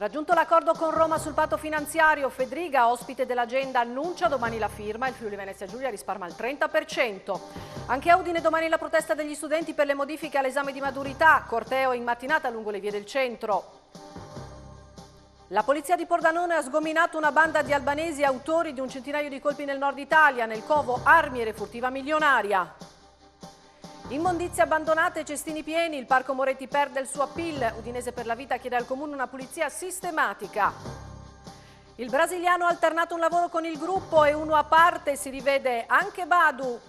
Raggiunto l'accordo con Roma sul patto finanziario, Federica, ospite dell'agenda, annuncia domani la firma, il Friuli Venezia Giulia risparma il 30%. Anche a Udine domani la protesta degli studenti per le modifiche all'esame di maturità, corteo in mattinata lungo le vie del centro. La polizia di Pordanone ha sgominato una banda di albanesi autori di un centinaio di colpi nel nord Italia, nel covo armi e refurtiva milionaria. Immondizie abbandonate, cestini pieni, il Parco Moretti perde il suo appeal. Udinese per la vita chiede al Comune una pulizia sistematica. Il brasiliano ha alternato un lavoro con il gruppo e uno a parte, si rivede anche Badu.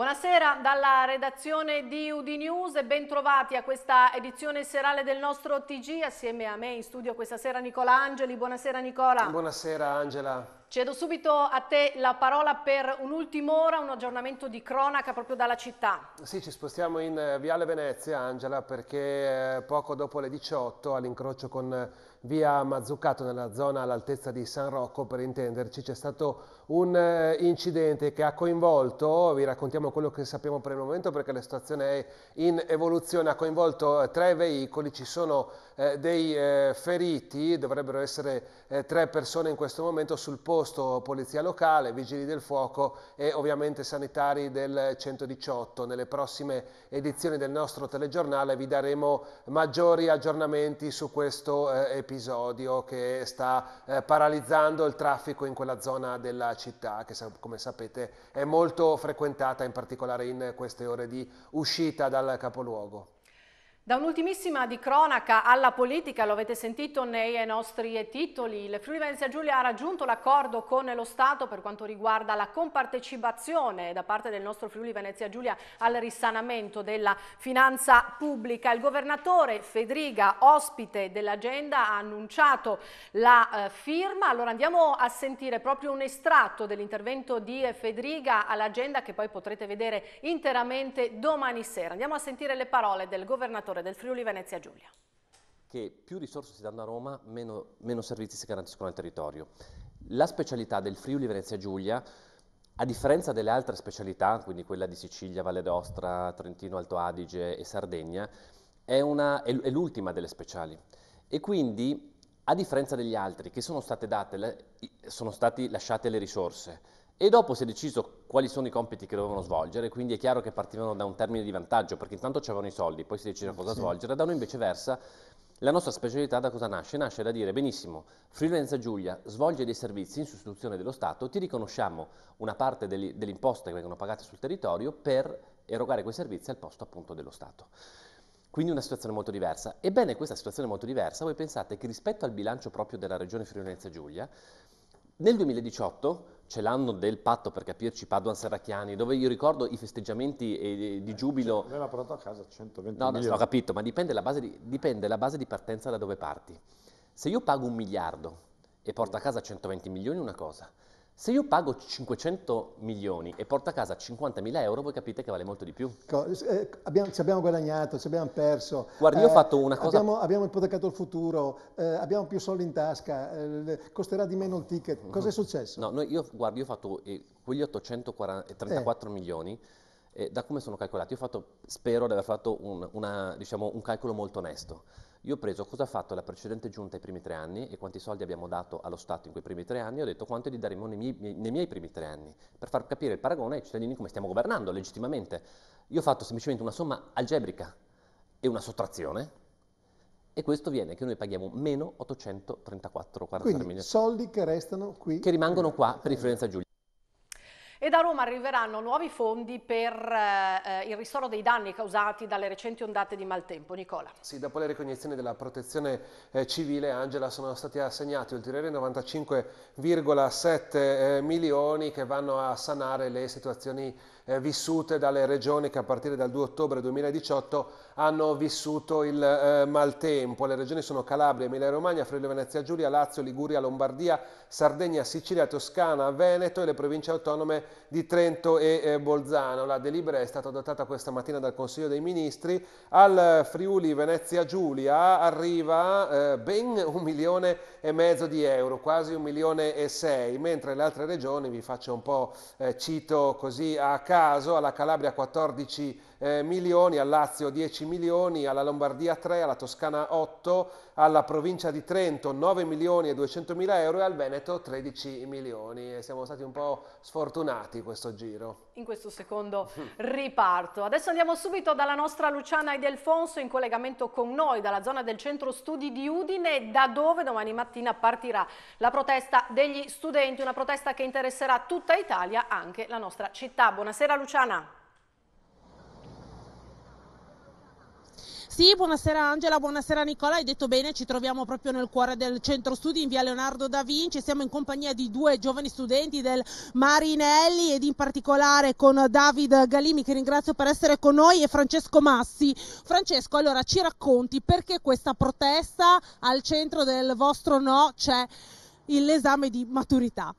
Buonasera dalla redazione di Udinews e bentrovati a questa edizione serale del nostro TG. Assieme a me in studio questa sera Nicola Angeli. Buonasera Nicola. Buonasera Angela. Cedo subito a te la parola per un'ultima ora, un aggiornamento di cronaca proprio dalla città. Sì, ci spostiamo in eh, Viale Venezia, Angela, perché eh, poco dopo le 18 all'incrocio con eh, Via Mazzucato nella zona all'altezza di San Rocco, per intenderci, c'è stato un eh, incidente che ha coinvolto, vi raccontiamo quello che sappiamo per il momento perché la situazione è in evoluzione, ha coinvolto eh, tre veicoli, ci sono eh, dei eh, feriti, dovrebbero essere eh, tre persone in questo momento sul posto polizia locale, vigili del fuoco e ovviamente sanitari del 118. Nelle prossime edizioni del nostro telegiornale vi daremo maggiori aggiornamenti su questo eh, episodio che sta paralizzando il traffico in quella zona della città città che come sapete è molto frequentata in particolare in queste ore di uscita dal capoluogo. Da un'ultimissima di cronaca alla politica, lo avete sentito nei nostri titoli, il Friuli Venezia Giulia ha raggiunto l'accordo con lo Stato per quanto riguarda la compartecipazione da parte del nostro Friuli Venezia Giulia al risanamento della finanza pubblica. Il governatore Federica, ospite dell'agenda, ha annunciato la eh, firma. Allora andiamo a sentire proprio un estratto dell'intervento di Federica all'agenda che poi potrete vedere interamente domani sera. Andiamo a sentire le parole del governatore governatore del Friuli Venezia Giulia. Che più risorse si danno a Roma, meno, meno servizi si garantiscono al territorio. La specialità del Friuli Venezia Giulia a differenza delle altre specialità, quindi quella di Sicilia, Valle d'Ostra, Trentino, Alto Adige e Sardegna, è, è l'ultima delle speciali. E quindi, a differenza degli altri, che sono state, date, sono state lasciate le risorse, e dopo si è deciso quali sono i compiti che dovevano svolgere, quindi è chiaro che partivano da un termine di vantaggio, perché intanto c'erano i soldi, poi si decideva cosa sì. svolgere, da noi invece versa la nostra specialità da cosa nasce? Nasce da dire, benissimo, Friulenza Giulia svolge dei servizi in sostituzione dello Stato, ti riconosciamo una parte degli, delle imposte che vengono pagate sul territorio per erogare quei servizi al posto appunto dello Stato. Quindi una situazione molto diversa. Ebbene, questa situazione molto diversa, voi pensate che rispetto al bilancio proprio della regione Friulenza Giulia, nel 2018 ce l'hanno del patto, per capirci, Paduan Serracchiani, dove io ricordo i festeggiamenti eh, di eh, giubilo. me Aveva portato a casa 120 no, milioni. No, ho capito, ma dipende la, di, dipende la, base di, partenza da dove parti. Se io pago un miliardo e porto mm. a casa 120 milioni è una cosa, se io pago 500 milioni e porto a casa 50 mila euro, voi capite che vale molto di più. Eh, abbiamo, ci abbiamo guadagnato, ci abbiamo perso. Guardi, eh, io ho eh, fatto una cosa... Abbiamo, abbiamo ipotecato il futuro, eh, abbiamo più soldi in tasca, eh, costerà di meno il ticket. Mm-hmm. Cosa è successo? No, noi, io, guardi, io ho fatto eh, quegli 834 milioni, da come sono calcolati? Io fatto, spero di aver fatto un, una, diciamo, un calcolo molto onesto. Io ho preso cosa ha fatto la precedente giunta ai primi tre anni e quanti soldi abbiamo dato allo Stato in quei primi tre anni, ho detto quanto gli daremo nei miei, nei miei primi tre anni, per far capire il paragone ai cittadini come stiamo governando legittimamente. Io ho fatto semplicemente una somma algebrica e una sottrazione e questo viene che noi paghiamo meno 834,43 milioni. Quindi soldi che restano qui. Che rimangono qua per differenza Giulia. E da Roma arriveranno nuovi fondi per eh, il ristoro dei danni causati dalle recenti ondate di maltempo. Nicola. Sì, dopo le ricognizioni della protezione eh, civile, Angela, sono stati assegnati ulteriori 95,7 eh, milioni che vanno a sanare le situazioni eh, vissute dalle regioni che a partire dal 2 ottobre 2018 hanno vissuto il eh, maltempo. Le regioni sono Calabria, Emilia Romagna, Friuli Venezia Giulia, Lazio, Liguria, Lombardia, Sardegna, Sicilia, Toscana, Veneto e le province autonome di Trento e eh, Bolzano. La delibera è stata adottata questa mattina dal Consiglio dei Ministri. Al eh, Friuli Venezia Giulia arriva eh, ben un milione e mezzo di euro, quasi un milione e sei, mentre le altre regioni, vi faccio un po' eh, cito così a caso, alla Calabria 14 milioni, eh, milioni, al Lazio 10 milioni, alla Lombardia 3, alla Toscana 8, alla provincia di Trento 9 milioni e 200 mila euro e al Veneto 13 milioni. E siamo stati un po' sfortunati questo giro. In questo secondo riparto. Adesso andiamo subito dalla nostra Luciana Edelfonso in collegamento con noi dalla zona del centro studi di Udine, da dove domani mattina partirà la protesta degli studenti, una protesta che interesserà tutta Italia, anche la nostra città. Buonasera Luciana. Sì, buonasera Angela, buonasera Nicola, hai detto bene, ci troviamo proprio nel cuore del centro studi in via Leonardo da Vinci, siamo in compagnia di due giovani studenti del Marinelli ed in particolare con David Galimi che ringrazio per essere con noi e Francesco Massi. Francesco, allora ci racconti perché questa protesta al centro del vostro no c'è l'esame di maturità?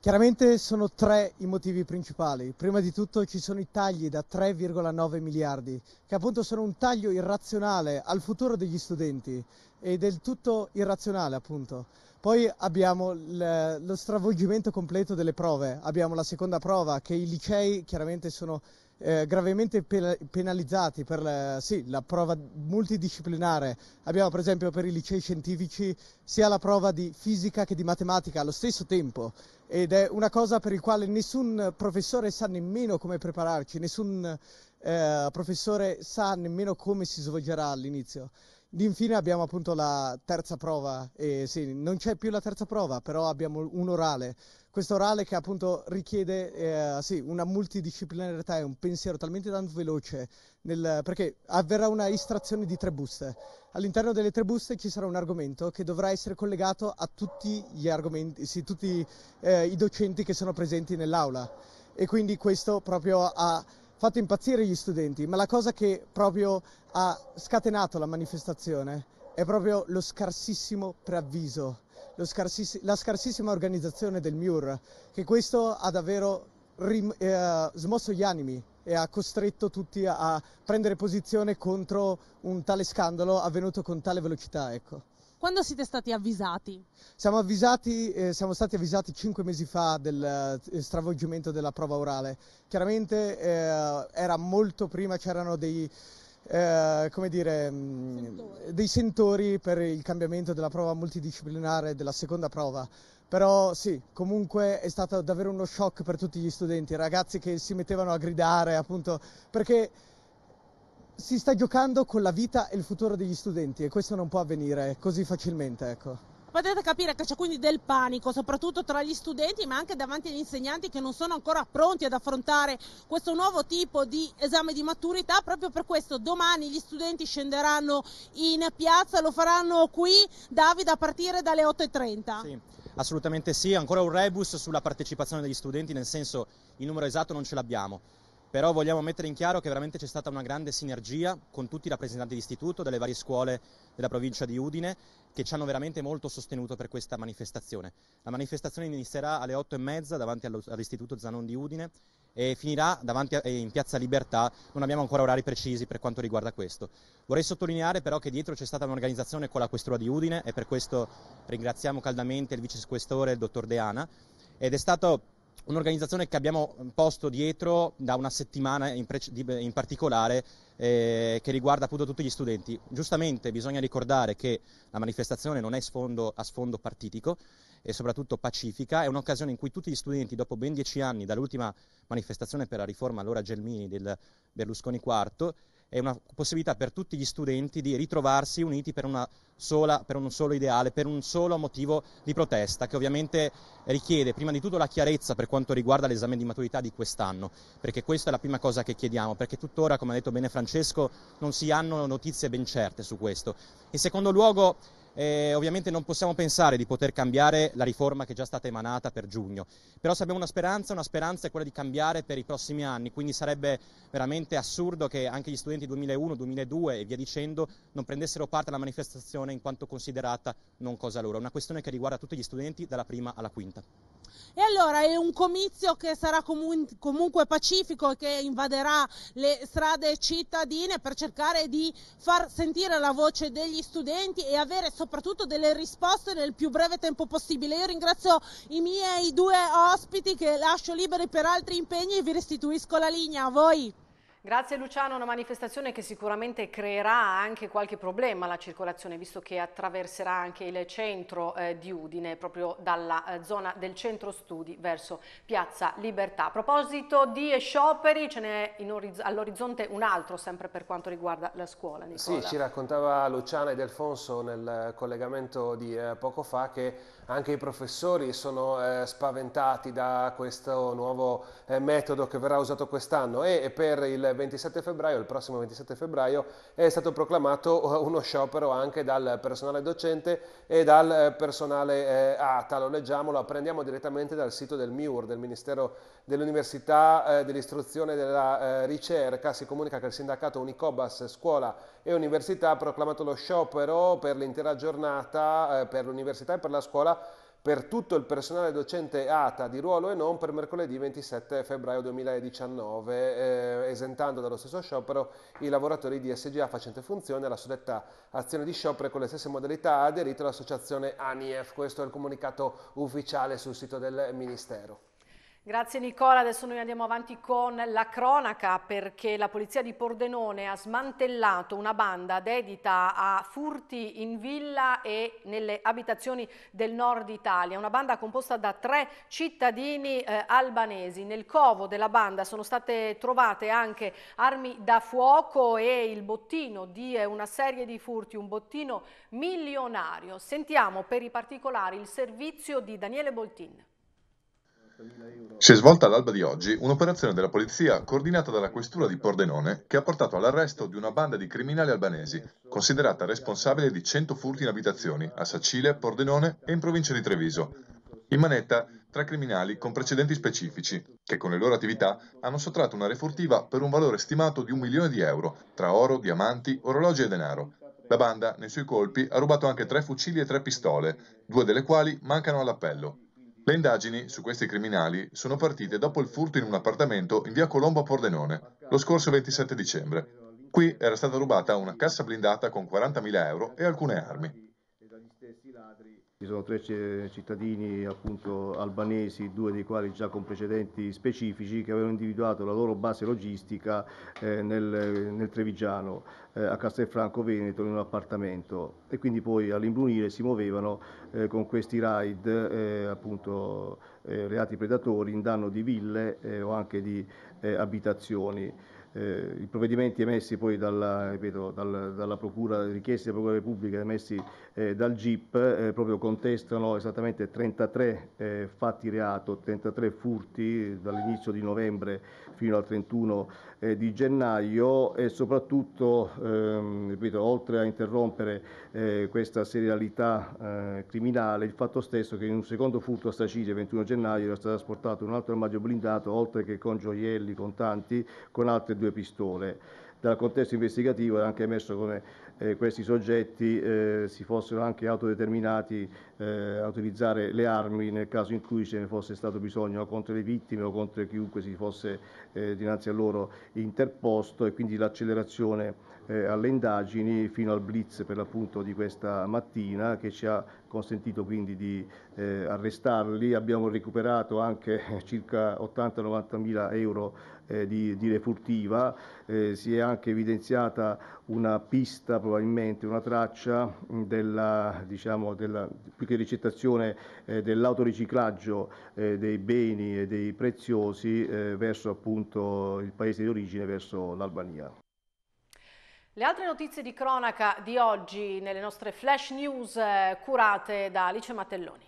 Chiaramente sono tre i motivi principali. Prima di tutto ci sono i tagli da 3,9 miliardi, che appunto sono un taglio irrazionale al futuro degli studenti e del tutto irrazionale appunto. Poi abbiamo lo stravolgimento completo delle prove, abbiamo la seconda prova che i licei chiaramente sono eh, gravemente penalizzati per la, eh, sì, la prova multidisciplinare. Abbiamo per esempio per i licei scientifici sia la prova di fisica che di matematica allo stesso tempo ed è una cosa per il quale nessun professore sa nemmeno come prepararci, nessun eh, professore sa nemmeno come si svolgerà all'inizio. Infine abbiamo appunto la terza prova, eh, sì, non c'è più la terza prova, però abbiamo un orale. Questo orale che appunto richiede eh, sì, una multidisciplinarietà e un pensiero talmente tanto veloce, nel, perché avverrà una istrazione di tre buste. All'interno delle tre buste ci sarà un argomento che dovrà essere collegato a tutti gli argomenti, sì, tutti eh, i docenti che sono presenti nell'aula. E quindi questo proprio a fatto impazzire gli studenti, ma la cosa che proprio ha scatenato la manifestazione è proprio lo scarsissimo preavviso, lo scarsiss- la scarsissima organizzazione del MIUR, che questo ha davvero rim- eh, smosso gli animi e ha costretto tutti a, a prendere posizione contro un tale scandalo avvenuto con tale velocità. Ecco. Quando siete stati avvisati? Siamo, avvisati, eh, siamo stati avvisati cinque mesi fa del eh, stravolgimento della prova orale. Chiaramente eh, era molto prima, c'erano dei, eh, dire, sentori. dei sentori per il cambiamento della prova multidisciplinare della seconda prova. Però sì, comunque è stato davvero uno shock per tutti gli studenti, ragazzi che si mettevano a gridare appunto perché si sta giocando con la vita e il futuro degli studenti e questo non può avvenire così facilmente, ecco. Potete capire che c'è quindi del panico, soprattutto tra gli studenti, ma anche davanti agli insegnanti che non sono ancora pronti ad affrontare questo nuovo tipo di esame di maturità. Proprio per questo domani gli studenti scenderanno in piazza, lo faranno qui, Davide, a partire dalle 8.30. Sì. Assolutamente sì, ancora un rebus sulla partecipazione degli studenti, nel senso il numero esatto non ce l'abbiamo però vogliamo mettere in chiaro che veramente c'è stata una grande sinergia con tutti i rappresentanti d'istituto, delle varie scuole della provincia di Udine, che ci hanno veramente molto sostenuto per questa manifestazione. La manifestazione inizierà alle e mezza davanti all'istituto Zanon di Udine e finirà a, in Piazza Libertà, non abbiamo ancora orari precisi per quanto riguarda questo. Vorrei sottolineare però che dietro c'è stata un'organizzazione con la Questura di Udine e per questo ringraziamo caldamente il vice questore, il dottor Deana, ed è stato un'organizzazione che abbiamo mm, posto dietro da una settimana in, pre- in particolare eh, che riguarda appunto tutti gli studenti. Giustamente bisogna ricordare che la manifestazione non è sfondo, a sfondo partitico e soprattutto pacifica, è un'occasione in cui tutti gli studenti dopo ben dieci anni dall'ultima manifestazione per la riforma allora Gelmini del Berlusconi IV è una possibilità per tutti gli studenti di ritrovarsi uniti per, sola, per, un solo ideale, per un solo motivo di protesta, che ovviamente richiede prima di tutto la chiarezza per quanto riguarda l'esame di maturità di quest'anno, perché questa è la prima cosa che chiediamo, perché tuttora, come ha detto bene Francesco, non si hanno notizie ben certe su questo. In secondo luogo eh, ovviamente non possiamo pensare di poter cambiare la riforma che è già stata emanata per giugno, però se abbiamo una speranza, una speranza è quella di cambiare per i prossimi anni, quindi sarebbe veramente assurdo che anche gli studenti 2001, 2002 e via dicendo non prendessero parte alla manifestazione in quanto considerata non cosa loro, è una questione che riguarda tutti gli studenti dalla prima alla quinta. E allora è un comizio che sarà comun- comunque pacifico e che invaderà le strade cittadine per cercare di far sentire la voce degli studenti e avere soprattutto delle risposte nel più breve tempo possibile. Io ringrazio i miei due ospiti che lascio liberi per altri impegni e vi restituisco la linea a voi. Grazie Luciano, una manifestazione che sicuramente creerà anche qualche problema alla circolazione visto che attraverserà anche il centro eh, di Udine proprio dalla eh, zona del centro studi verso Piazza Libertà. A proposito di scioperi ce n'è all'orizzonte un altro sempre per quanto riguarda la scuola. Nicola. Sì, ci raccontava Luciana ed Alfonso nel collegamento di eh, poco fa che anche i professori sono eh, spaventati da questo nuovo eh, metodo che verrà usato quest'anno e per il 27 febbraio, il prossimo 27 febbraio, è stato proclamato eh, uno sciopero anche dal personale docente e dal eh, personale eh, ATA. Lo leggiamo, lo apprendiamo direttamente dal sito del MIUR, del Ministero dell'Università, eh, dell'Istruzione e della eh, Ricerca. Si comunica che il sindacato Unicobas, Scuola e Università ha proclamato lo sciopero per l'intera giornata per l'università e per la scuola per tutto il personale docente ATA di ruolo e non per mercoledì 27 febbraio 2019, eh, esentando dallo stesso sciopero i lavoratori di SGA facente funzione alla suddetta azione di sciopero con le stesse modalità ha aderito l'associazione ANIEF. Questo è il comunicato ufficiale sul sito del Ministero. Grazie Nicola, adesso noi andiamo avanti con la cronaca perché la polizia di Pordenone ha smantellato una banda dedita a furti in villa e nelle abitazioni del nord Italia, una banda composta da tre cittadini eh, albanesi. Nel covo della banda sono state trovate anche armi da fuoco e il bottino di eh, una serie di furti, un bottino milionario. Sentiamo per i particolari il servizio di Daniele Boltin. Si è svolta all'alba di oggi un'operazione della polizia coordinata dalla questura di Pordenone che ha portato all'arresto di una banda di criminali albanesi considerata responsabile di 100 furti in abitazioni a Sacile, Pordenone e in provincia di Treviso. In manetta tre criminali con precedenti specifici che con le loro attività hanno sottratto una refurtiva per un valore stimato di un milione di euro tra oro, diamanti, orologi e denaro. La banda, nei suoi colpi, ha rubato anche tre fucili e tre pistole, due delle quali mancano all'appello. Le indagini su questi criminali sono partite dopo il furto in un appartamento in via Colombo a Pordenone, lo scorso 27 dicembre. Qui era stata rubata una cassa blindata con 40.000 euro e alcune armi. Ci sono tre cittadini appunto, albanesi, due dei quali già con precedenti specifici, che avevano individuato la loro base logistica eh, nel, nel, Trevigiano, eh, a Castelfranco Veneto, in un appartamento. E quindi poi all'imbrunire si muovevano eh, con questi raid, eh, appunto, eh, reati predatori in danno di ville eh, o anche di abitazioni eh, i provvedimenti emessi poi dalla, ripeto, dal, dalla Procura, richieste della Procura Repubblica emessi eh, dal GIP, eh, proprio contestano esattamente 33 eh, fatti reato, 33 furti dall'inizio di novembre fino al 31 eh, di gennaio e soprattutto, ehm, ripeto, oltre a interrompere eh, questa serialità eh, criminale, il fatto stesso che in un secondo furto a Sicilia, il 21 gennaio, era stato asportato un altro armadio blindato, oltre che con gioielli, con tanti, con altre due pistole dal contesto investigativo era anche emesso come eh, questi soggetti eh, si fossero anche autodeterminati eh, a utilizzare le armi nel caso in cui ce ne fosse stato bisogno contro le vittime o contro chiunque si fosse eh, dinanzi a loro interposto e quindi l'accelerazione eh, alle indagini fino al blitz per l'appunto di questa mattina che ci ha consentito quindi di eh, arrestarli. Abbiamo recuperato anche circa 80-90 mila euro eh, di, dire furtiva, eh, si è anche evidenziata una pista, probabilmente una traccia mm, della, diciamo, della, più che ricettazione eh, dell'autoriciclaggio eh, dei beni e dei preziosi eh, verso appunto il paese di origine, verso l'Albania. Le altre notizie di cronaca di oggi nelle nostre flash news eh, curate da Alice Mattelloni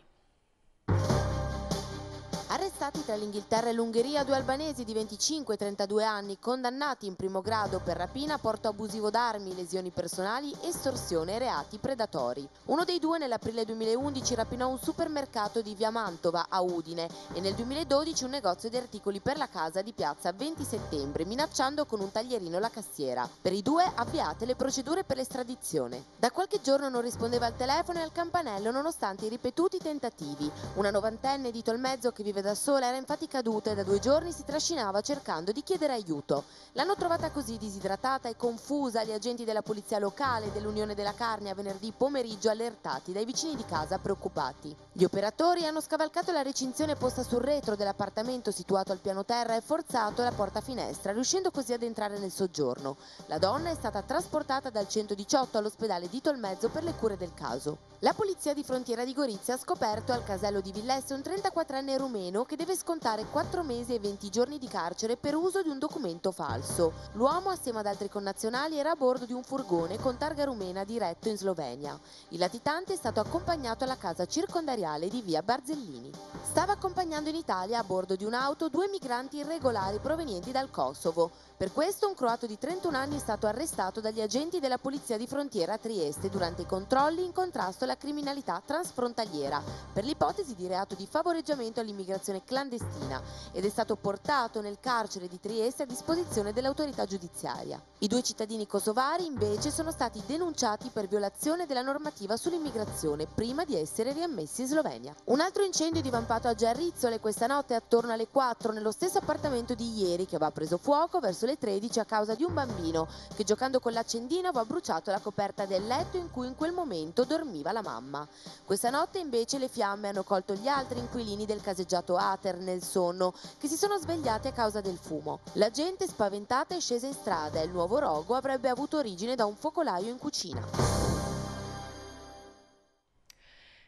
stati tra l'Inghilterra e l'Ungheria due albanesi di 25 e 32 anni condannati in primo grado per rapina, porto abusivo d'armi, lesioni personali, estorsione e reati predatori. Uno dei due nell'aprile 2011 rapinò un supermercato di via Mantova a Udine e nel 2012 un negozio di articoli per la casa di piazza 20 settembre minacciando con un taglierino la cassiera. Per i due avviate le procedure per l'estradizione. Da qualche giorno non rispondeva al telefono e al campanello nonostante i ripetuti tentativi. Una novantenne di Tolmezzo che vive da solo sola era infatti caduta e da due giorni si trascinava cercando di chiedere aiuto. L'hanno trovata così disidratata e confusa gli agenti della polizia locale e dell'Unione della Carne a venerdì pomeriggio allertati dai vicini di casa preoccupati. Gli operatori hanno scavalcato la recinzione posta sul retro dell'appartamento situato al piano terra e forzato la porta finestra, riuscendo così ad entrare nel soggiorno. La donna è stata trasportata dal 118 all'ospedale di Tolmezzo per le cure del caso. La polizia di frontiera di Gorizia ha scoperto al casello di Villesse un 34enne rumeno che deve scontare 4 mesi e 20 giorni di carcere per uso di un documento falso. L'uomo, assieme ad altri connazionali, era a bordo di un furgone con targa rumena diretto in Slovenia. Il latitante è stato accompagnato alla casa circondariale di via Barzellini. Stava accompagnando in Italia a bordo di un'auto due migranti irregolari provenienti dal Kosovo, per questo un croato di 31 anni è stato arrestato dagli agenti della Polizia di Frontiera a Trieste durante i controlli in contrasto alla criminalità transfrontaliera per l'ipotesi di reato di favoreggiamento all'immigrazione clandestina ed è stato portato nel carcere di Trieste a disposizione dell'autorità giudiziaria. I due cittadini kosovari invece sono stati denunciati per violazione della normativa sull'immigrazione prima di essere riammessi in Slovenia. Un altro incendio è divampato a Giarrizzole questa notte attorno alle 4 nello stesso appartamento di ieri che aveva preso fuoco verso le le 13 a causa di un bambino che giocando con l'accendino aveva bruciato la coperta del letto in cui in quel momento dormiva la mamma. Questa notte invece le fiamme hanno colto gli altri inquilini del caseggiato Ater nel sonno che si sono svegliati a causa del fumo. La gente spaventata è scesa in strada e il nuovo rogo avrebbe avuto origine da un focolaio in cucina.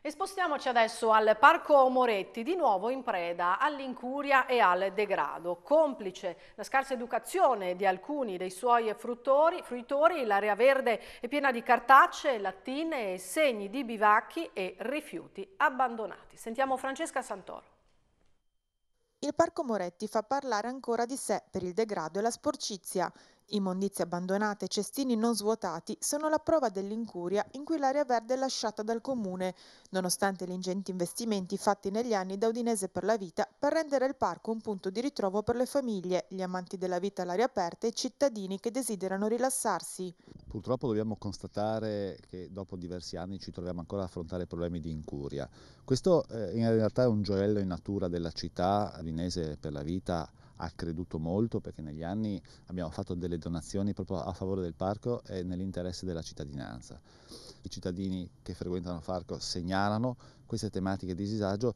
E spostiamoci adesso al Parco Moretti, di nuovo in preda all'incuria e al degrado. Complice la scarsa educazione di alcuni dei suoi fruttori, fruitori, l'area verde è piena di cartacce, lattine, segni di bivacchi e rifiuti abbandonati. Sentiamo Francesca Santoro. Il Parco Moretti fa parlare ancora di sé per il degrado e la sporcizia. Immondizie abbandonate e cestini non svuotati sono la prova dell'incuria in cui l'area verde è lasciata dal comune, nonostante gli ingenti investimenti fatti negli anni da Udinese per la vita per rendere il parco un punto di ritrovo per le famiglie, gli amanti della vita all'aria aperta e i cittadini che desiderano rilassarsi. Purtroppo dobbiamo constatare che dopo diversi anni ci troviamo ancora ad affrontare problemi di incuria. Questo eh, in realtà è un gioiello in natura della città, Udinese per la vita ha creduto molto perché negli anni abbiamo fatto delle donazioni proprio a favore del parco e nell'interesse della cittadinanza. I cittadini che frequentano il parco segnalano queste tematiche di disagio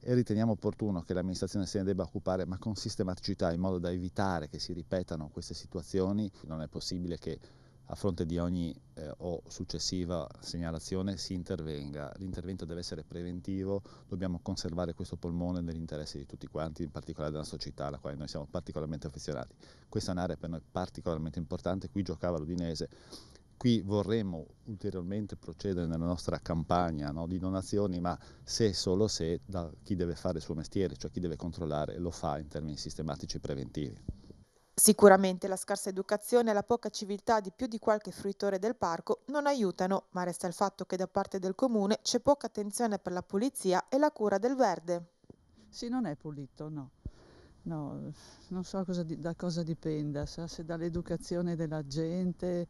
e riteniamo opportuno che l'amministrazione se ne debba occupare ma con sistematicità in modo da evitare che si ripetano queste situazioni. Non è possibile che a fronte di ogni eh, o successiva segnalazione si intervenga. L'intervento deve essere preventivo, dobbiamo conservare questo polmone nell'interesse di tutti quanti, in particolare della società alla quale noi siamo particolarmente affezionati. Questa è un'area per noi particolarmente importante, qui giocava l'Udinese, qui vorremmo ulteriormente procedere nella nostra campagna no, di donazioni, ma se e solo se da chi deve fare il suo mestiere, cioè chi deve controllare, lo fa in termini sistematici e preventivi. Sicuramente la scarsa educazione e la poca civiltà di più di qualche fruitore del parco non aiutano, ma resta il fatto che da parte del comune c'è poca attenzione per la pulizia e la cura del verde. Sì, non è pulito, no. no non so cosa, da cosa dipenda, sa, se dall'educazione della gente.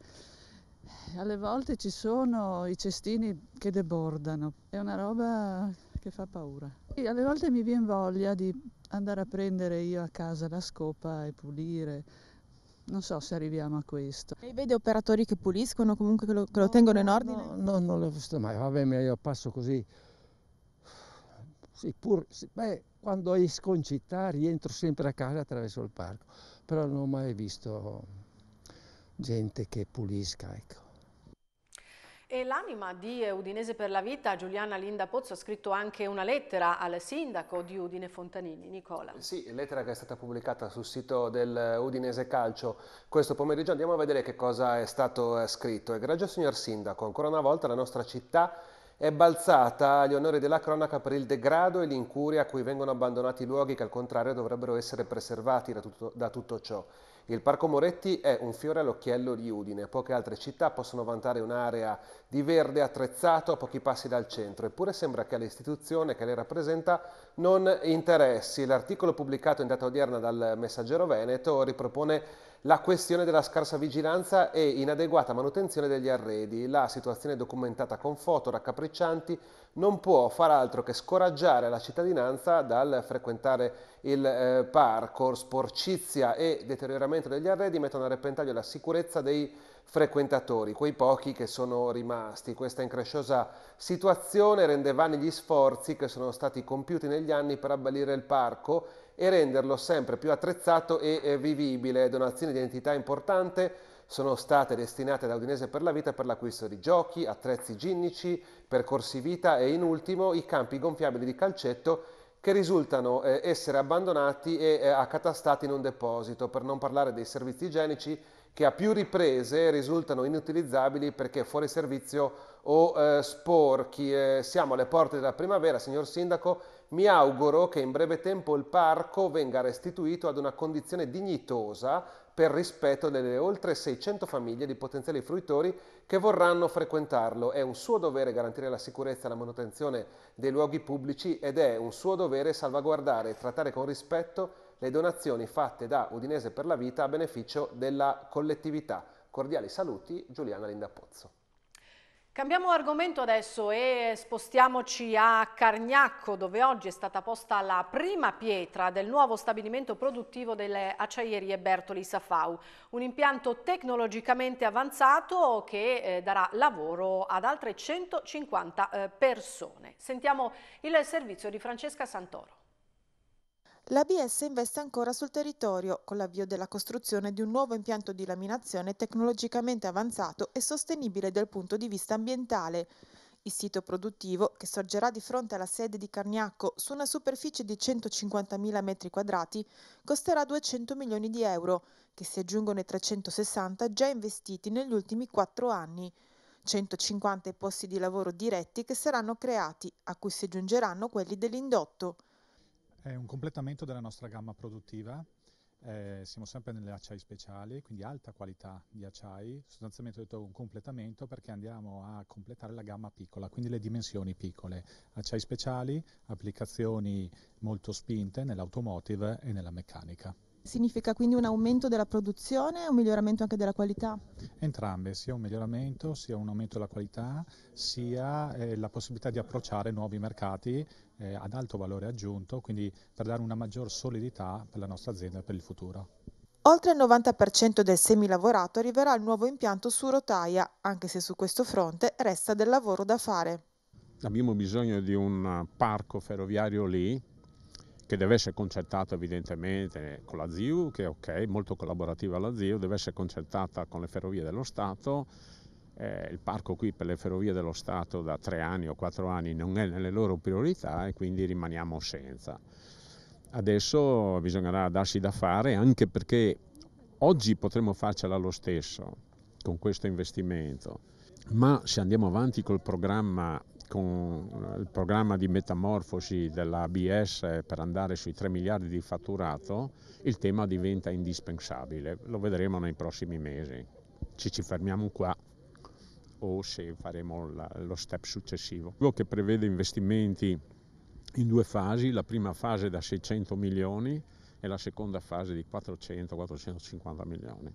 Alle volte ci sono i cestini che debordano, è una roba che fa paura. E alle volte mi viene voglia di andare a prendere io a casa la scopa e pulire. Non so se arriviamo a questo. E vede operatori che puliscono, comunque che lo, che lo tengono in ordine? No, no, non l'ho visto mai. Vabbè, io passo così. Sì, pur, sì, beh, quando esco in città rientro sempre a casa attraverso il parco, però non ho mai visto gente che pulisca, ecco. E l'anima di Udinese per la vita, Giuliana Linda Pozzo, ha scritto anche una lettera al sindaco di Udine Fontanini, Nicola. Sì, lettera che è stata pubblicata sul sito del Udinese Calcio questo pomeriggio. Andiamo a vedere che cosa è stato eh, scritto. E grazie signor sindaco, ancora una volta la nostra città è balzata agli onori della cronaca per il degrado e l'incuria a cui vengono abbandonati luoghi che al contrario dovrebbero essere preservati da tutto, da tutto ciò. Il Parco Moretti è un fiore all'occhiello di Udine. Poche altre città possono vantare un'area di verde attrezzato a pochi passi dal centro, eppure sembra che all'istituzione che le rappresenta non interessi. L'articolo pubblicato in data odierna dal Messaggero Veneto ripropone la questione della scarsa vigilanza e inadeguata manutenzione degli arredi. La situazione documentata con foto raccapriccianti non può far altro che scoraggiare la cittadinanza dal frequentare il eh, parco. Sporcizia e deterioramento degli arredi mettono a repentaglio la sicurezza dei frequentatori, quei pochi che sono rimasti. Questa incresciosa situazione rende vani gli sforzi che sono stati compiuti negli anni per abbellire il parco e renderlo sempre più attrezzato e vivibile. Donazioni di entità importante sono state destinate ad Udinese per la vita per l'acquisto di giochi, attrezzi ginnici, percorsi vita e in ultimo i campi gonfiabili di calcetto che risultano eh, essere abbandonati e eh, accatastati in un deposito, per non parlare dei servizi igienici che a più riprese risultano inutilizzabili perché fuori servizio o eh, sporchi. Eh, siamo alle porte della primavera, signor Sindaco, mi auguro che in breve tempo il parco venga restituito ad una condizione dignitosa per rispetto delle oltre 600 famiglie di potenziali fruitori che vorranno frequentarlo. È un suo dovere garantire la sicurezza e la manutenzione dei luoghi pubblici ed è un suo dovere salvaguardare e trattare con rispetto le donazioni fatte da Udinese per la Vita a beneficio della collettività. Cordiali saluti, Giuliana Linda Pozzo. Cambiamo argomento adesso e spostiamoci a Cargnacco dove oggi è stata posta la prima pietra del nuovo stabilimento produttivo delle acciaierie Bertoli Safau, un impianto tecnologicamente avanzato che eh, darà lavoro ad altre 150 eh, persone. Sentiamo il servizio di Francesca Santoro. La BS investe ancora sul territorio con l'avvio della costruzione di un nuovo impianto di laminazione tecnologicamente avanzato e sostenibile dal punto di vista ambientale. Il sito produttivo, che sorgerà di fronte alla sede di Carniacco su una superficie di 150.000 m2, costerà 200 milioni di euro, che si aggiungono ai 360 già investiti negli ultimi quattro anni. 150 posti di lavoro diretti che saranno creati, a cui si aggiungeranno quelli dell'indotto. È un completamento della nostra gamma produttiva. Eh, siamo sempre nelle acciai speciali, quindi alta qualità di acciai, sostanzialmente ho detto un completamento perché andiamo a completare la gamma piccola, quindi le dimensioni piccole, acciai speciali, applicazioni molto spinte nell'automotive e nella meccanica. Significa quindi un aumento della produzione e un miglioramento anche della qualità? Entrambe, sia un miglioramento, sia un aumento della qualità, sia eh, la possibilità di approcciare nuovi mercati eh, ad alto valore aggiunto, quindi per dare una maggior solidità per la nostra azienda e per il futuro. Oltre il 90% del semilavorato arriverà al nuovo impianto su rotaia, anche se su questo fronte resta del lavoro da fare. Abbiamo bisogno di un parco ferroviario lì che deve essere concertata evidentemente con la ZIU, che è ok, molto collaborativa la ZIU, deve essere concertata con le ferrovie dello Stato. Eh, il parco qui per le ferrovie dello Stato da tre anni o quattro anni non è nelle loro priorità e quindi rimaniamo senza. Adesso bisognerà darsi da fare anche perché oggi potremmo farcela lo stesso con questo investimento, ma se andiamo avanti col programma con eh, il programma di metamorfosi dell'ABS per andare sui 3 miliardi di fatturato, il tema diventa indispensabile. Lo vedremo nei prossimi mesi. Se ci fermiamo qua o se faremo lo step successivo. Quello che prevede investimenti in due fasi, la prima fase da 600 milioni e la seconda fase di 400-450 milioni.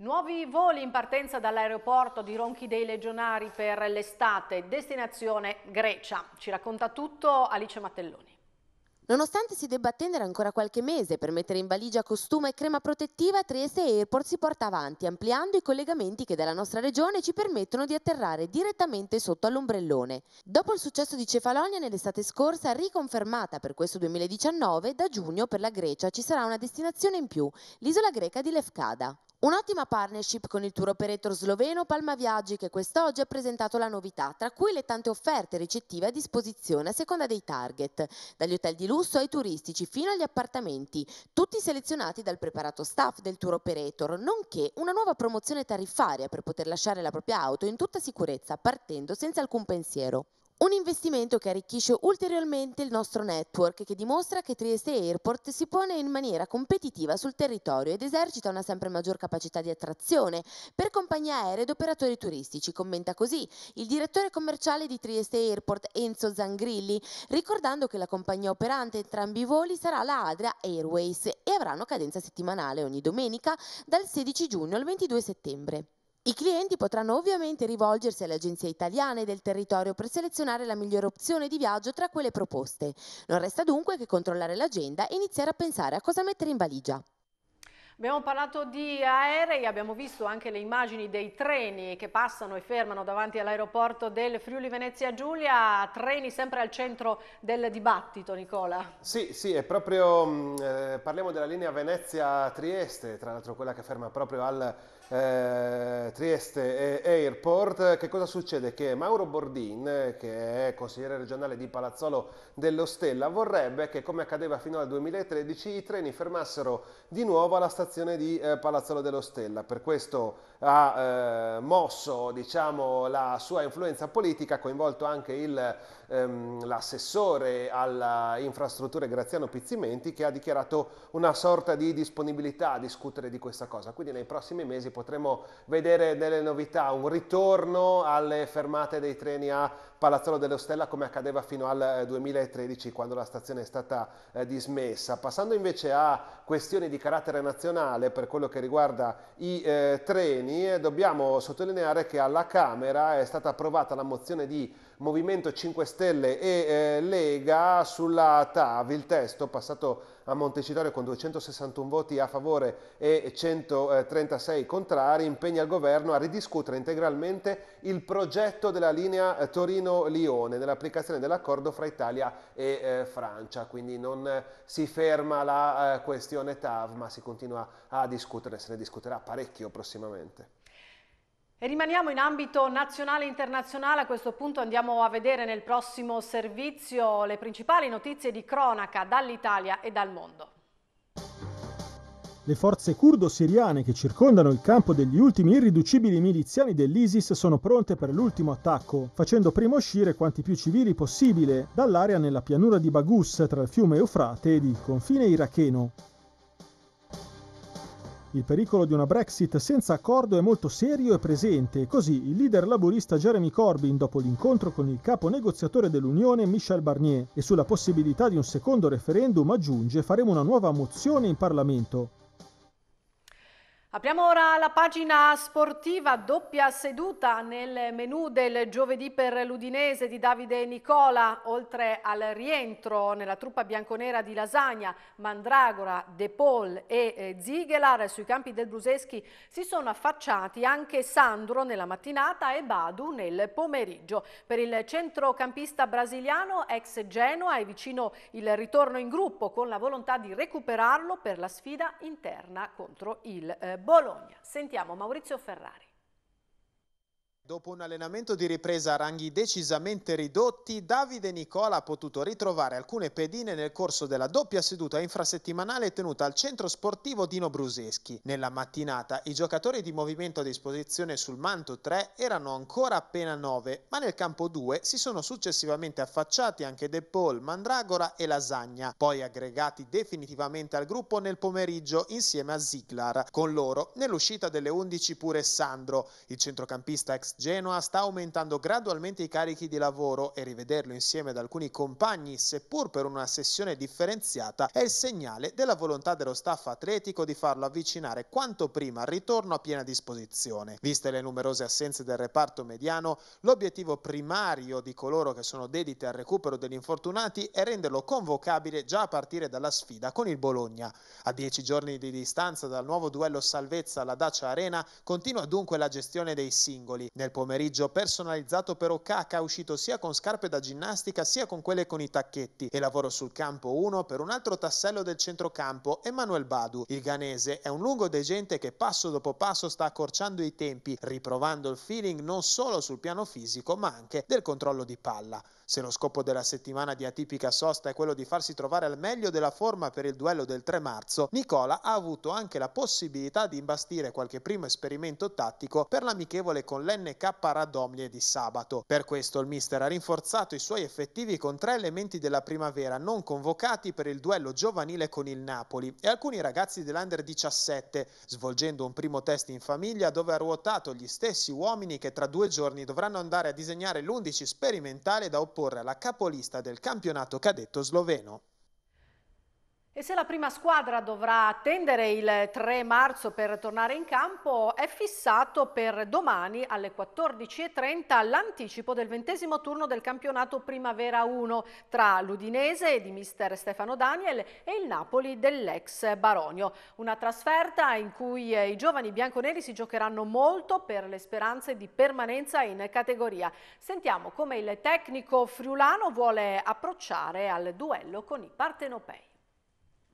Nuovi voli in partenza dall'aeroporto di Ronchi dei Legionari per l'estate, destinazione Grecia. Ci racconta tutto Alice Mattelloni. Nonostante si debba attendere ancora qualche mese per mettere in valigia costume e crema protettiva, Trieste Airport si porta avanti ampliando i collegamenti che dalla nostra regione ci permettono di atterrare direttamente sotto all'ombrellone. Dopo il successo di Cefalonia nell'estate scorsa, riconfermata per questo 2019, da giugno per la Grecia ci sarà una destinazione in più, l'isola greca di Lefkada. Un'ottima partnership con il tour operator sloveno Palma Viaggi che quest'oggi ha presentato la novità, tra cui le tante offerte ricettive a disposizione a seconda dei target, dagli hotel di lusso ai turistici fino agli appartamenti, tutti selezionati dal preparato staff del tour operator, nonché una nuova promozione tariffaria per poter lasciare la propria auto in tutta sicurezza partendo senza alcun pensiero. Un investimento che arricchisce ulteriormente il nostro network che dimostra che Trieste Airport si pone in maniera competitiva sul territorio ed esercita una sempre maggior capacità di attrazione per compagnie aeree ed operatori turistici, commenta così il direttore commerciale di Trieste Airport Enzo Zangrilli, ricordando che la compagnia operante entrambi i voli sarà la Adria Airways e avranno cadenza settimanale ogni domenica dal 16 giugno al 22 settembre. I clienti potranno ovviamente rivolgersi alle agenzie italiane del territorio per selezionare la migliore opzione di viaggio tra quelle proposte. Non resta dunque che controllare l'agenda e iniziare a pensare a cosa mettere in valigia. Abbiamo parlato di aerei, abbiamo visto anche le immagini dei treni che passano e fermano davanti all'aeroporto del Friuli Venezia Giulia, treni sempre al centro del dibattito Nicola. Sì, sì, è proprio, mm, eh, parliamo della linea Venezia-Trieste, tra l'altro quella che ferma proprio al eh, Trieste Airport, che cosa succede? Che Mauro Bordin, che è consigliere regionale di Palazzolo dello Stella, vorrebbe che come accadeva fino al 2013 i treni fermassero di nuovo alla stazione di eh, Palazzolo dello Stella. Per questo ha eh, mosso diciamo, la sua influenza politica, ha coinvolto anche il, ehm, l'assessore alla infrastrutture Graziano Pizzimenti che ha dichiarato una sorta di disponibilità a discutere di questa cosa. Quindi nei prossimi mesi potremo vedere delle novità, un ritorno alle fermate dei treni a Palazzolo dello Stella come accadeva fino al 2013 eh, quando la stazione è stata eh, dismessa. Passando invece a questioni di carattere nazionale per quello che riguarda i eh, treni, Freni, dobbiamo sottolineare che alla Camera è stata approvata la mozione di Movimento 5 Stelle e eh, Lega sulla TAV, il testo passato a Montecitorio con 261 voti a favore e 136 contrari, impegna il governo a ridiscutere integralmente il progetto della linea Torino-Lione nell'applicazione dell'accordo fra Italia e eh, Francia, quindi non si ferma la eh, questione TAV ma si continua a discutere, se ne discuterà parecchio prossimamente. E rimaniamo in ambito nazionale e internazionale, a questo punto andiamo a vedere nel prossimo servizio le principali notizie di cronaca dall'Italia e dal mondo. Le forze curdo-siriane che circondano il campo degli ultimi irriducibili miliziani dell'ISIS sono pronte per l'ultimo attacco, facendo prima uscire quanti più civili possibile dall'area nella pianura di Bagus tra il fiume Eufrate ed il confine iracheno. Il pericolo di una Brexit senza accordo è molto serio e presente, così il leader laburista Jeremy Corbyn dopo l'incontro con il capo negoziatore dell'Unione Michel Barnier e sulla possibilità di un secondo referendum aggiunge faremo una nuova mozione in Parlamento. Apriamo ora la pagina sportiva, doppia seduta nel menù del giovedì per l'Udinese di Davide e Nicola, oltre al rientro nella truppa bianconera di Lasagna, Mandragora, De Paul e eh, Zigelar sui campi del Bruseschi si sono affacciati anche Sandro nella mattinata e Badu nel pomeriggio. Per il centrocampista brasiliano ex Genoa è vicino il ritorno in gruppo con la volontà di recuperarlo per la sfida interna contro il Brasile. Eh, Bologna. Sentiamo Maurizio Ferrari. Dopo un allenamento di ripresa a ranghi decisamente ridotti, Davide Nicola ha potuto ritrovare alcune pedine nel corso della doppia seduta infrasettimanale tenuta al centro sportivo Dino Bruseschi. Nella mattinata i giocatori di movimento a disposizione sul Manto 3 erano ancora appena 9, ma nel campo 2 si sono successivamente affacciati anche De Paul, Mandragora e Lasagna, poi aggregati definitivamente al gruppo nel pomeriggio insieme a Ziglar. Con loro nell'uscita delle 11 pure Sandro, il centrocampista ex Genoa sta aumentando gradualmente i carichi di lavoro e rivederlo insieme ad alcuni compagni, seppur per una sessione differenziata, è il segnale della volontà dello staff atletico di farlo avvicinare quanto prima al ritorno a piena disposizione. Viste le numerose assenze del reparto mediano, l'obiettivo primario di coloro che sono dediti al recupero degli infortunati è renderlo convocabile già a partire dalla sfida con il Bologna. A dieci giorni di distanza dal nuovo duello salvezza alla Dacia Arena continua dunque la gestione dei singoli. Nel pomeriggio personalizzato per Okaka uscito sia con scarpe da ginnastica sia con quelle con i tacchetti e lavoro sul campo 1 per un altro tassello del centrocampo Emanuel Badu. Il ghanese è un lungo degente che passo dopo passo sta accorciando i tempi, riprovando il feeling non solo sul piano fisico ma anche del controllo di palla. Se lo scopo della settimana di atipica sosta è quello di farsi trovare al meglio della forma per il duello del 3 marzo, Nicola ha avuto anche la possibilità di imbastire qualche primo esperimento tattico per l'amichevole con l'N MK Radomlie di sabato. Per questo il mister ha rinforzato i suoi effettivi con tre elementi della primavera non convocati per il duello giovanile con il Napoli e alcuni ragazzi dell'Under 17, svolgendo un primo test in famiglia dove ha ruotato gli stessi uomini che tra due giorni dovranno andare a disegnare l'11 sperimentale da opporre alla capolista del campionato cadetto sloveno. E se la prima squadra dovrà attendere il 3 marzo per tornare in campo, è fissato per domani alle 14.30 l'anticipo del ventesimo turno del campionato Primavera 1 tra l'Udinese di mister Stefano Daniel e il Napoli dell'ex Baronio. Una trasferta in cui i giovani bianconeri si giocheranno molto per le speranze di permanenza in categoria. Sentiamo come il tecnico friulano vuole approcciare al duello con i partenopei.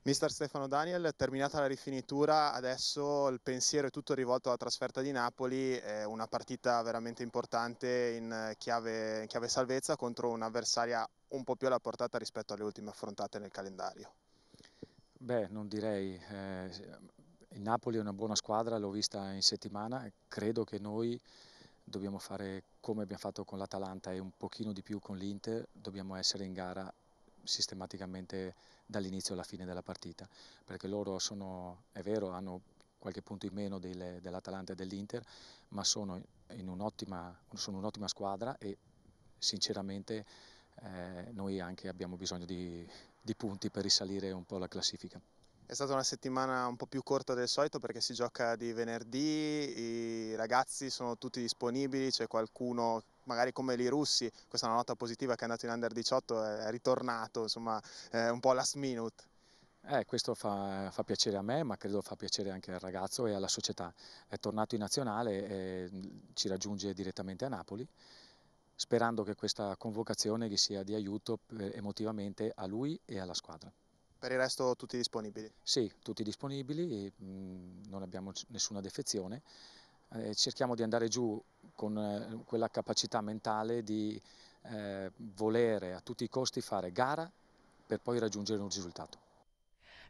Mister Stefano Daniel, terminata la rifinitura, adesso il pensiero è tutto rivolto alla trasferta di Napoli, è una partita veramente importante in chiave, in chiave salvezza contro un'avversaria un po' più alla portata rispetto alle ultime affrontate nel calendario. Beh, non direi. Eh, il Napoli è una buona squadra, l'ho vista in settimana, credo che noi dobbiamo fare come abbiamo fatto con l'Atalanta e un pochino di più con l'Inter, dobbiamo essere in gara sistematicamente dall'inizio alla fine della partita, perché loro sono, è vero, hanno qualche punto in meno dell'Atalanta e dell'Inter, ma sono in un'ottima un squadra e sinceramente eh, noi anche abbiamo bisogno di, di punti per risalire un po' la classifica. È stata una settimana un po' più corta del solito perché si gioca di venerdì, i ragazzi sono tutti disponibili, c'è qualcuno magari come i russi, questa è una nota positiva che è andato in under 18, è ritornato insomma eh, un po' last minute. Eh, questo fa, fa, piacere a me, ma credo fa piacere anche al ragazzo e alla società. È tornato in nazionale e ci raggiunge direttamente a Napoli, sperando che questa convocazione gli sia di aiuto emotivamente a lui e alla squadra. Per il resto tutti disponibili? Sì, tutti disponibili, non abbiamo nessuna defezione eh, cerchiamo di andare giù con eh, quella capacità mentale di eh, volere a tutti i costi fare gara per poi raggiungere un risultato.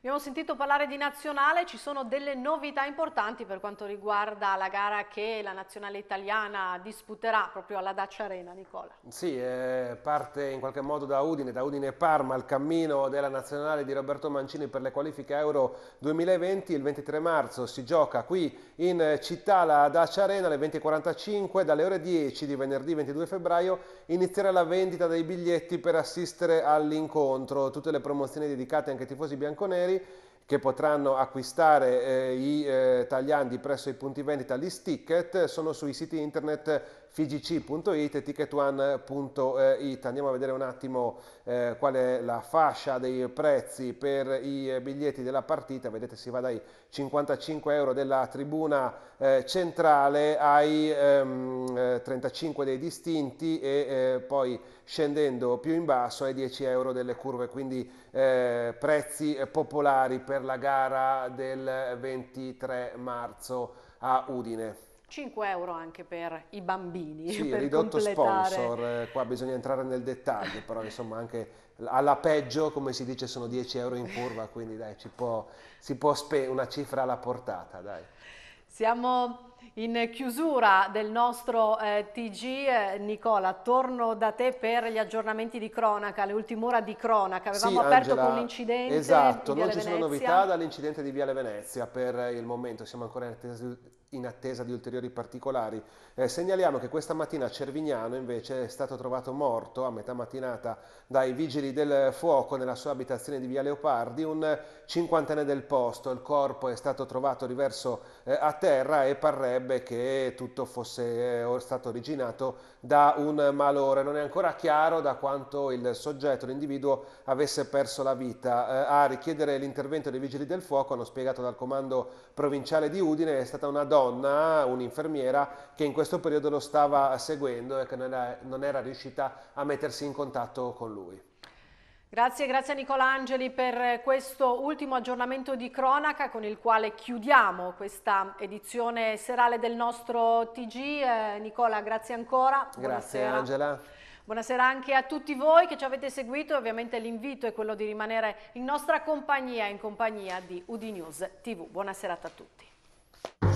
Abbiamo sentito parlare di nazionale, ci sono delle novità importanti per quanto riguarda la gara che la nazionale italiana disputerà proprio alla Dacia Arena, Nicola. Sì, eh, parte in qualche modo da Udine, da Udine Parma, il cammino della nazionale di Roberto Mancini per le qualifiche Euro 2020. Il 23 marzo si gioca qui in città la Dacia Arena alle 20.45, dalle ore 10 di venerdì 22 febbraio inizierà la vendita dei biglietti per assistere all'incontro. Tutte le promozioni dedicate anche ai tifosi bianconeri che potranno acquistare eh, i eh, tagliandi presso i punti vendita, gli sticket, sono sui siti internet fgc.it e ticketone.it. Andiamo a vedere un attimo eh, qual è la fascia dei prezzi per i biglietti della partita. Vedete si va dai 55 euro della tribuna eh, centrale ai ehm, 35 eh, dei distinti e eh, poi scendendo più in basso ai 10 euro delle curve, quindi eh, prezzi popolari per la gara del 23 marzo a Udine. 5 euro anche per i bambini. Sì, per ridotto completare. sponsor, eh, qua bisogna entrare nel dettaglio, però insomma anche alla peggio, come si dice, sono 10 euro in curva, quindi dai, ci può, si può spe- una cifra alla portata, dai. Siamo in chiusura del nostro eh, TG, eh, Nicola, torno da te per gli aggiornamenti di cronaca, le ultime ore di cronaca. Avevamo sì, aperto Angela, con l'incidente. Esatto, non ci Venezia. sono novità dall'incidente di Viale Venezia per il momento, siamo ancora in attesa in attesa di ulteriori particolari. Eh, segnaliamo che questa mattina a Cervignano invece è stato trovato morto a metà mattinata dai vigili del fuoco nella sua abitazione di Via Leopardi un cinquantenne del posto. Il corpo è stato trovato riverso eh, a terra e parrebbe che tutto fosse eh, stato originato da un malore. Non è ancora chiaro da quanto il soggetto, l'individuo, avesse perso la vita. Eh, a richiedere l'intervento dei vigili del fuoco, hanno spiegato dal comando provinciale di Udine, è stata una donna donna, un'infermiera, che in questo periodo lo stava seguendo e che non era, non era riuscita a mettersi in contatto con lui. Grazie, grazie a Nicolangeli per questo ultimo aggiornamento di cronaca con il quale chiudiamo questa edizione serale del nostro TG. Eh, Nicola, grazie ancora. Grazie Buonasera. Angela. Buonasera anche a tutti voi che ci avete seguito ovviamente l'invito è quello di rimanere in nostra compagnia, in compagnia di Udinews TV. Buona serata a tutti.